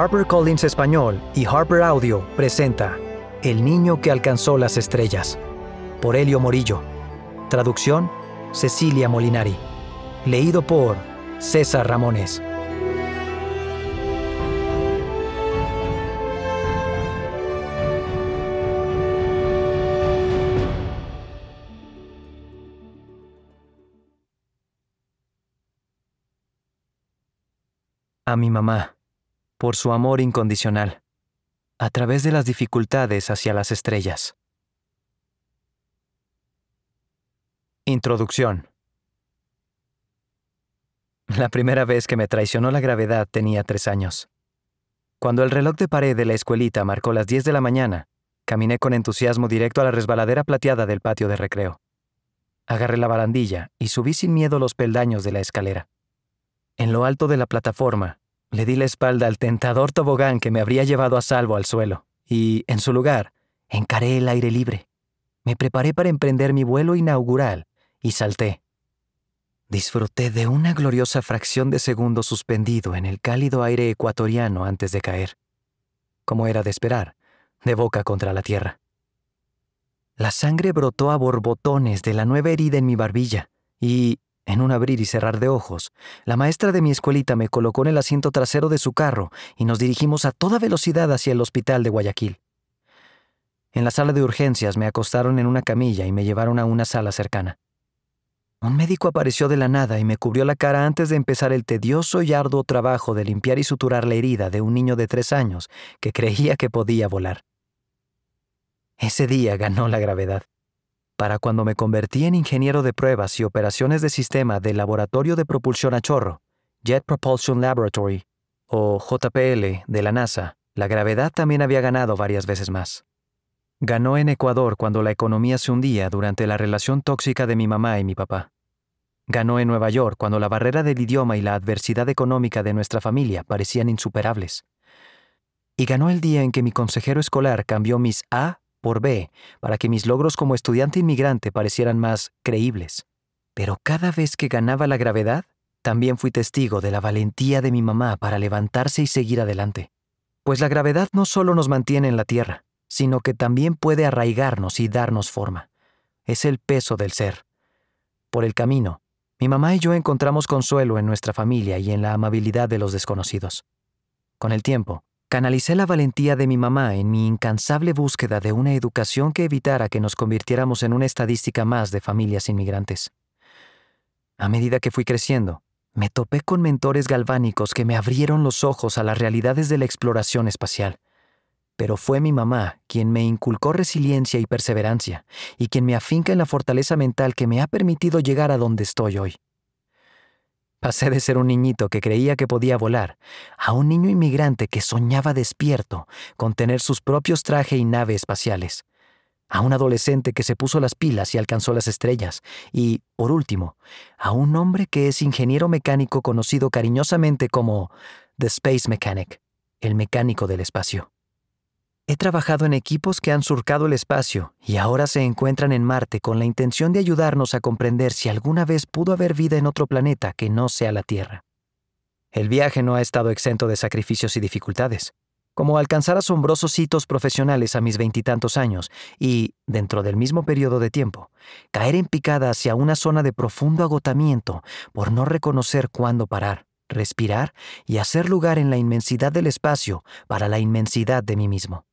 HarperCollins Español y Harper Audio presenta El niño que alcanzó las estrellas, por Elio Morillo. Traducción, Cecilia Molinari. Leído por César Ramones. A mi mamá por su amor incondicional, a través de las dificultades hacia las estrellas. Introducción. La primera vez que me traicionó la gravedad tenía tres años. Cuando el reloj de pared de la escuelita marcó las 10 de la mañana, caminé con entusiasmo directo a la resbaladera plateada del patio de recreo. Agarré la barandilla y subí sin miedo los peldaños de la escalera. En lo alto de la plataforma, le di la espalda al tentador tobogán que me habría llevado a salvo al suelo, y, en su lugar, encaré el aire libre. Me preparé para emprender mi vuelo inaugural y salté. Disfruté de una gloriosa fracción de segundo suspendido en el cálido aire ecuatoriano antes de caer. Como era de esperar, de boca contra la tierra. La sangre brotó a borbotones de la nueva herida en mi barbilla, y, en un abrir y cerrar de ojos, la maestra de mi escuelita me colocó en el asiento trasero de su carro y nos dirigimos a toda velocidad hacia el hospital de Guayaquil. En la sala de urgencias me acostaron en una camilla y me llevaron a una sala cercana. Un médico apareció de la nada y me cubrió la cara antes de empezar el tedioso y arduo trabajo de limpiar y suturar la herida de un niño de tres años que creía que podía volar. Ese día ganó la gravedad para cuando me convertí en ingeniero de pruebas y operaciones de sistema del Laboratorio de Propulsión a Chorro, Jet Propulsion Laboratory, o JPL, de la NASA, la gravedad también había ganado varias veces más. Ganó en Ecuador cuando la economía se hundía durante la relación tóxica de mi mamá y mi papá. Ganó en Nueva York cuando la barrera del idioma y la adversidad económica de nuestra familia parecían insuperables. Y ganó el día en que mi consejero escolar cambió mis A por B, para que mis logros como estudiante inmigrante parecieran más creíbles. Pero cada vez que ganaba la gravedad, también fui testigo de la valentía de mi mamá para levantarse y seguir adelante. Pues la gravedad no solo nos mantiene en la Tierra, sino que también puede arraigarnos y darnos forma. Es el peso del ser. Por el camino, mi mamá y yo encontramos consuelo en nuestra familia y en la amabilidad de los desconocidos. Con el tiempo, Canalicé la valentía de mi mamá en mi incansable búsqueda de una educación que evitara que nos convirtiéramos en una estadística más de familias inmigrantes. A medida que fui creciendo, me topé con mentores galvánicos que me abrieron los ojos a las realidades de la exploración espacial. Pero fue mi mamá quien me inculcó resiliencia y perseverancia, y quien me afinca en la fortaleza mental que me ha permitido llegar a donde estoy hoy. Pasé de ser un niñito que creía que podía volar a un niño inmigrante que soñaba despierto con tener sus propios traje y nave espaciales, a un adolescente que se puso las pilas y alcanzó las estrellas, y, por último, a un hombre que es ingeniero mecánico conocido cariñosamente como The Space Mechanic, el mecánico del espacio. He trabajado en equipos que han surcado el espacio y ahora se encuentran en Marte con la intención de ayudarnos a comprender si alguna vez pudo haber vida en otro planeta que no sea la Tierra. El viaje no ha estado exento de sacrificios y dificultades, como alcanzar asombrosos hitos profesionales a mis veintitantos años y, dentro del mismo periodo de tiempo, caer en picada hacia una zona de profundo agotamiento por no reconocer cuándo parar, respirar y hacer lugar en la inmensidad del espacio para la inmensidad de mí mismo.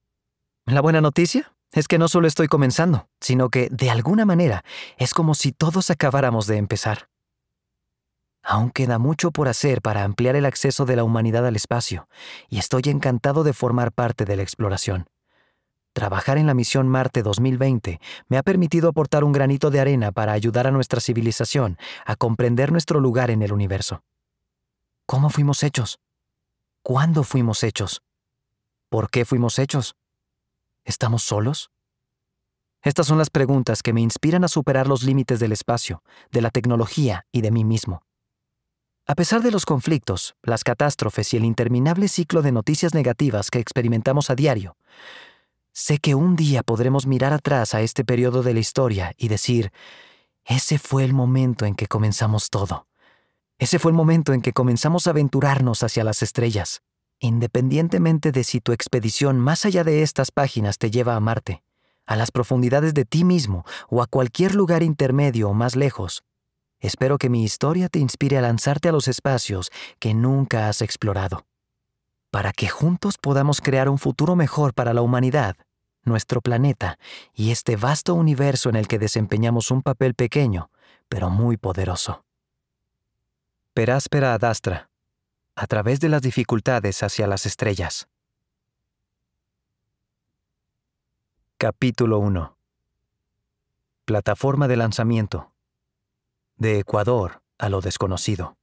La buena noticia es que no solo estoy comenzando, sino que, de alguna manera, es como si todos acabáramos de empezar. Aún queda mucho por hacer para ampliar el acceso de la humanidad al espacio, y estoy encantado de formar parte de la exploración. Trabajar en la misión Marte 2020 me ha permitido aportar un granito de arena para ayudar a nuestra civilización a comprender nuestro lugar en el universo. ¿Cómo fuimos hechos? ¿Cuándo fuimos hechos? ¿Por qué fuimos hechos? ¿Estamos solos? Estas son las preguntas que me inspiran a superar los límites del espacio, de la tecnología y de mí mismo. A pesar de los conflictos, las catástrofes y el interminable ciclo de noticias negativas que experimentamos a diario, sé que un día podremos mirar atrás a este periodo de la historia y decir, ese fue el momento en que comenzamos todo. Ese fue el momento en que comenzamos a aventurarnos hacia las estrellas. Independientemente de si tu expedición más allá de estas páginas te lleva a Marte, a las profundidades de ti mismo o a cualquier lugar intermedio o más lejos, espero que mi historia te inspire a lanzarte a los espacios que nunca has explorado, para que juntos podamos crear un futuro mejor para la humanidad, nuestro planeta y este vasto universo en el que desempeñamos un papel pequeño, pero muy poderoso. Peráspera Adastra, a través de las dificultades hacia las estrellas. Capítulo 1 Plataforma de lanzamiento De Ecuador a lo desconocido.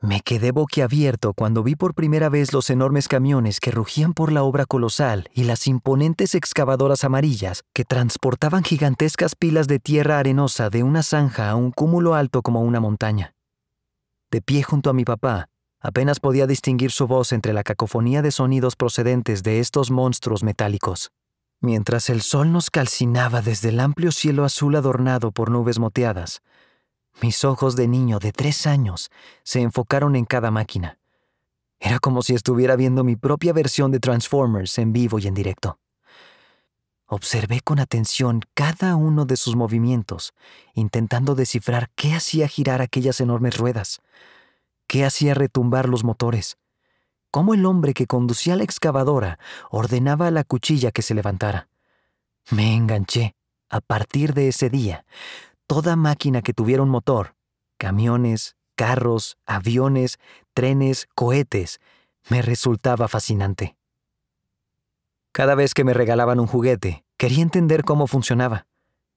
Me quedé boquiabierto cuando vi por primera vez los enormes camiones que rugían por la obra colosal y las imponentes excavadoras amarillas que transportaban gigantescas pilas de tierra arenosa de una zanja a un cúmulo alto como una montaña de pie junto a mi papá, apenas podía distinguir su voz entre la cacofonía de sonidos procedentes de estos monstruos metálicos. Mientras el sol nos calcinaba desde el amplio cielo azul adornado por nubes moteadas, mis ojos de niño de tres años se enfocaron en cada máquina. Era como si estuviera viendo mi propia versión de Transformers en vivo y en directo. Observé con atención cada uno de sus movimientos, intentando descifrar qué hacía girar aquellas enormes ruedas, qué hacía retumbar los motores, cómo el hombre que conducía la excavadora ordenaba a la cuchilla que se levantara. Me enganché. A partir de ese día, toda máquina que tuviera un motor, camiones, carros, aviones, trenes, cohetes, me resultaba fascinante. Cada vez que me regalaban un juguete, Quería entender cómo funcionaba.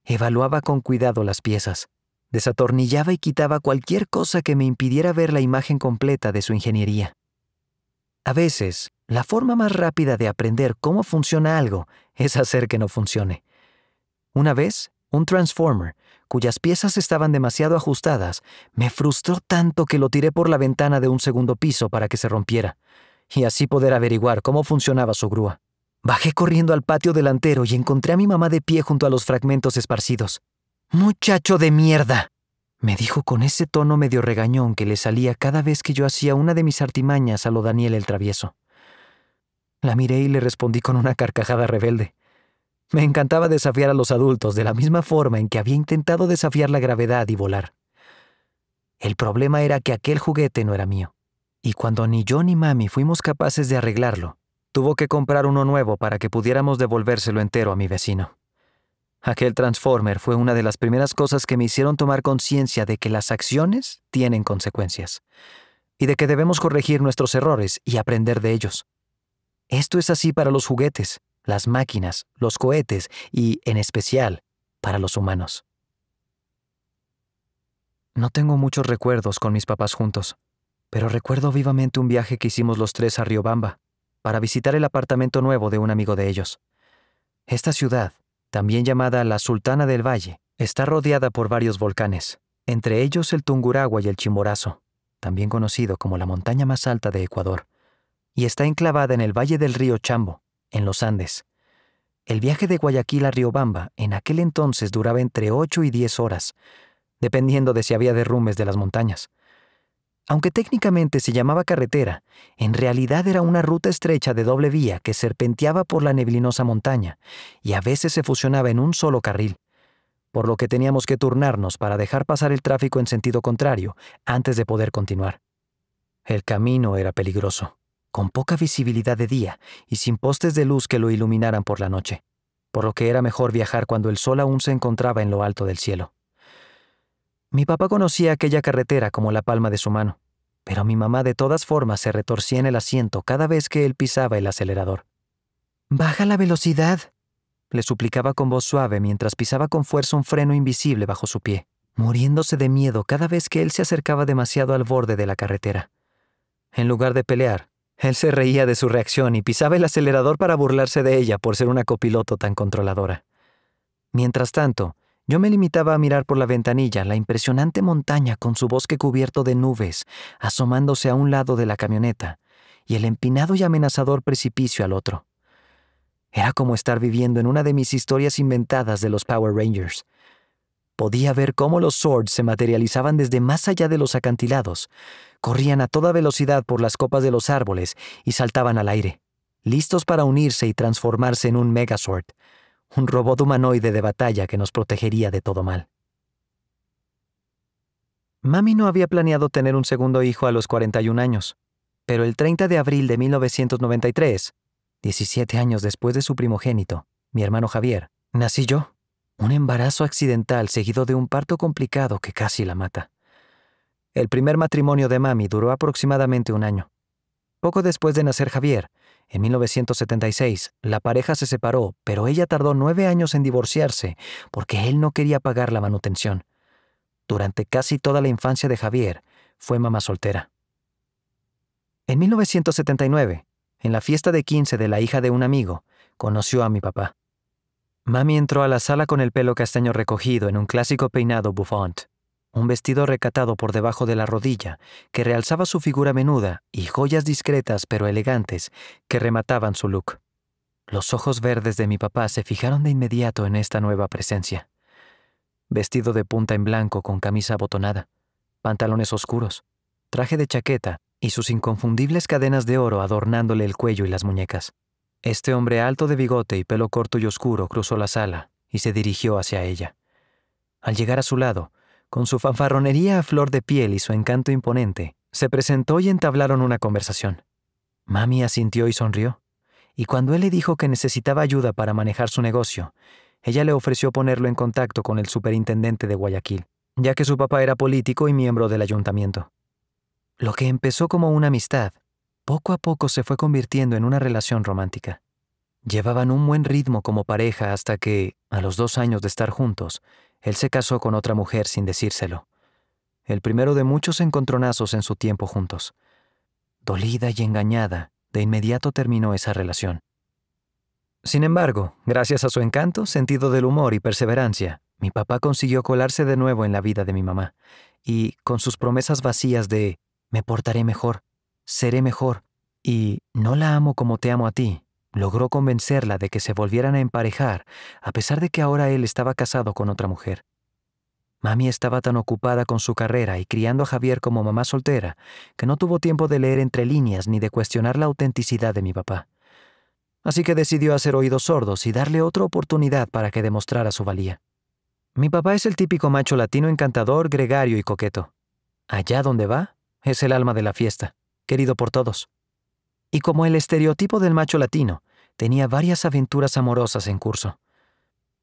Evaluaba con cuidado las piezas. Desatornillaba y quitaba cualquier cosa que me impidiera ver la imagen completa de su ingeniería. A veces, la forma más rápida de aprender cómo funciona algo es hacer que no funcione. Una vez, un transformer, cuyas piezas estaban demasiado ajustadas, me frustró tanto que lo tiré por la ventana de un segundo piso para que se rompiera, y así poder averiguar cómo funcionaba su grúa. Bajé corriendo al patio delantero y encontré a mi mamá de pie junto a los fragmentos esparcidos. Muchacho de mierda, me dijo con ese tono medio regañón que le salía cada vez que yo hacía una de mis artimañas a lo Daniel el travieso. La miré y le respondí con una carcajada rebelde. Me encantaba desafiar a los adultos de la misma forma en que había intentado desafiar la gravedad y volar. El problema era que aquel juguete no era mío, y cuando ni yo ni mami fuimos capaces de arreglarlo, Tuvo que comprar uno nuevo para que pudiéramos devolvérselo entero a mi vecino. Aquel Transformer fue una de las primeras cosas que me hicieron tomar conciencia de que las acciones tienen consecuencias y de que debemos corregir nuestros errores y aprender de ellos. Esto es así para los juguetes, las máquinas, los cohetes y, en especial, para los humanos. No tengo muchos recuerdos con mis papás juntos, pero recuerdo vivamente un viaje que hicimos los tres a Riobamba, para visitar el apartamento nuevo de un amigo de ellos. Esta ciudad, también llamada la Sultana del Valle, está rodeada por varios volcanes, entre ellos el Tunguragua y el Chimborazo, también conocido como la montaña más alta de Ecuador, y está enclavada en el valle del río Chambo, en los Andes. El viaje de Guayaquil a Riobamba en aquel entonces duraba entre 8 y 10 horas, dependiendo de si había derrumbes de las montañas. Aunque técnicamente se llamaba carretera, en realidad era una ruta estrecha de doble vía que serpenteaba por la neblinosa montaña y a veces se fusionaba en un solo carril, por lo que teníamos que turnarnos para dejar pasar el tráfico en sentido contrario antes de poder continuar. El camino era peligroso, con poca visibilidad de día y sin postes de luz que lo iluminaran por la noche, por lo que era mejor viajar cuando el sol aún se encontraba en lo alto del cielo. Mi papá conocía aquella carretera como la palma de su mano, pero mi mamá de todas formas se retorcía en el asiento cada vez que él pisaba el acelerador. Baja la velocidad, le suplicaba con voz suave mientras pisaba con fuerza un freno invisible bajo su pie, muriéndose de miedo cada vez que él se acercaba demasiado al borde de la carretera. En lugar de pelear, él se reía de su reacción y pisaba el acelerador para burlarse de ella por ser una copiloto tan controladora. Mientras tanto, yo me limitaba a mirar por la ventanilla la impresionante montaña con su bosque cubierto de nubes, asomándose a un lado de la camioneta, y el empinado y amenazador precipicio al otro. Era como estar viviendo en una de mis historias inventadas de los Power Rangers. Podía ver cómo los Swords se materializaban desde más allá de los acantilados, corrían a toda velocidad por las copas de los árboles y saltaban al aire, listos para unirse y transformarse en un Sword un robot humanoide de batalla que nos protegería de todo mal. Mami no había planeado tener un segundo hijo a los 41 años, pero el 30 de abril de 1993, 17 años después de su primogénito, mi hermano Javier, nací yo. Un embarazo accidental seguido de un parto complicado que casi la mata. El primer matrimonio de Mami duró aproximadamente un año. Poco después de nacer Javier, en 1976, la pareja se separó, pero ella tardó nueve años en divorciarse porque él no quería pagar la manutención. Durante casi toda la infancia de Javier, fue mamá soltera. En 1979, en la fiesta de 15 de la hija de un amigo, conoció a mi papá. Mami entró a la sala con el pelo castaño recogido en un clásico peinado Buffon un vestido recatado por debajo de la rodilla, que realzaba su figura menuda, y joyas discretas pero elegantes, que remataban su look. Los ojos verdes de mi papá se fijaron de inmediato en esta nueva presencia. Vestido de punta en blanco con camisa abotonada, pantalones oscuros, traje de chaqueta y sus inconfundibles cadenas de oro adornándole el cuello y las muñecas. Este hombre alto de bigote y pelo corto y oscuro cruzó la sala y se dirigió hacia ella. Al llegar a su lado, con su fanfarronería a flor de piel y su encanto imponente, se presentó y entablaron una conversación. Mami asintió y sonrió, y cuando él le dijo que necesitaba ayuda para manejar su negocio, ella le ofreció ponerlo en contacto con el superintendente de Guayaquil, ya que su papá era político y miembro del ayuntamiento. Lo que empezó como una amistad, poco a poco se fue convirtiendo en una relación romántica. Llevaban un buen ritmo como pareja hasta que, a los dos años de estar juntos, él se casó con otra mujer sin decírselo. El primero de muchos encontronazos en su tiempo juntos. Dolida y engañada, de inmediato terminó esa relación. Sin embargo, gracias a su encanto, sentido del humor y perseverancia, mi papá consiguió colarse de nuevo en la vida de mi mamá, y con sus promesas vacías de me portaré mejor, seré mejor, y no la amo como te amo a ti, logró convencerla de que se volvieran a emparejar, a pesar de que ahora él estaba casado con otra mujer. Mami estaba tan ocupada con su carrera y criando a Javier como mamá soltera que no tuvo tiempo de leer entre líneas ni de cuestionar la autenticidad de mi papá. Así que decidió hacer oídos sordos y darle otra oportunidad para que demostrara su valía. Mi papá es el típico macho latino encantador, gregario y coqueto. Allá donde va, es el alma de la fiesta, querido por todos. Y como el estereotipo del macho latino, tenía varias aventuras amorosas en curso.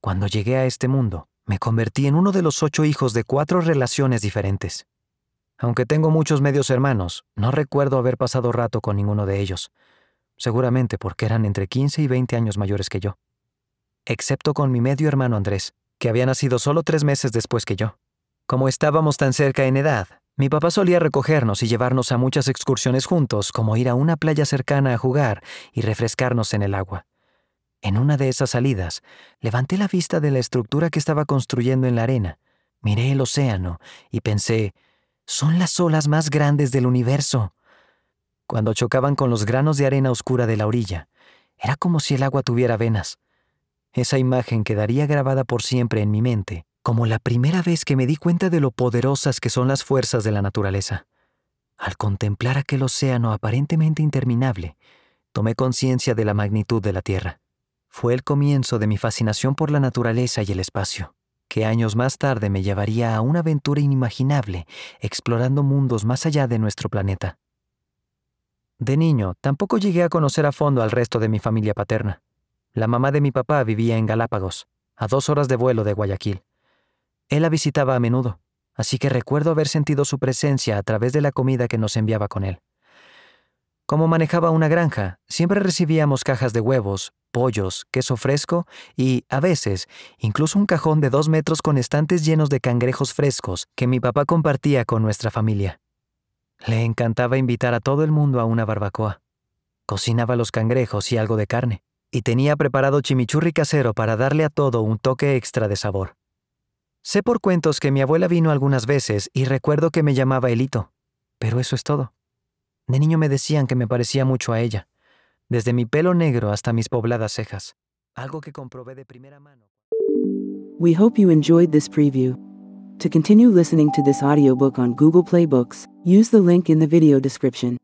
Cuando llegué a este mundo, me convertí en uno de los ocho hijos de cuatro relaciones diferentes. Aunque tengo muchos medios hermanos, no recuerdo haber pasado rato con ninguno de ellos, seguramente porque eran entre 15 y 20 años mayores que yo, excepto con mi medio hermano Andrés, que había nacido solo tres meses después que yo. Como estábamos tan cerca en edad, mi papá solía recogernos y llevarnos a muchas excursiones juntos, como ir a una playa cercana a jugar y refrescarnos en el agua. En una de esas salidas, levanté la vista de la estructura que estaba construyendo en la arena, miré el océano y pensé, son las olas más grandes del universo. Cuando chocaban con los granos de arena oscura de la orilla, era como si el agua tuviera venas. Esa imagen quedaría grabada por siempre en mi mente como la primera vez que me di cuenta de lo poderosas que son las fuerzas de la naturaleza. Al contemplar aquel océano aparentemente interminable, tomé conciencia de la magnitud de la Tierra. Fue el comienzo de mi fascinación por la naturaleza y el espacio, que años más tarde me llevaría a una aventura inimaginable, explorando mundos más allá de nuestro planeta. De niño, tampoco llegué a conocer a fondo al resto de mi familia paterna. La mamá de mi papá vivía en Galápagos, a dos horas de vuelo de Guayaquil. Él la visitaba a menudo, así que recuerdo haber sentido su presencia a través de la comida que nos enviaba con él. Como manejaba una granja, siempre recibíamos cajas de huevos, pollos, queso fresco y, a veces, incluso un cajón de dos metros con estantes llenos de cangrejos frescos que mi papá compartía con nuestra familia. Le encantaba invitar a todo el mundo a una barbacoa. Cocinaba los cangrejos y algo de carne, y tenía preparado chimichurri casero para darle a todo un toque extra de sabor. Sé por cuentos que mi abuela vino algunas veces y recuerdo que me llamaba Elito, pero eso es todo. De niño me decían que me parecía mucho a ella, desde mi pelo negro hasta mis pobladas cejas, algo que comprobé de primera mano. We hope you enjoyed this preview. To continue listening to this audiobook on Google Play Books, use the link in the video description.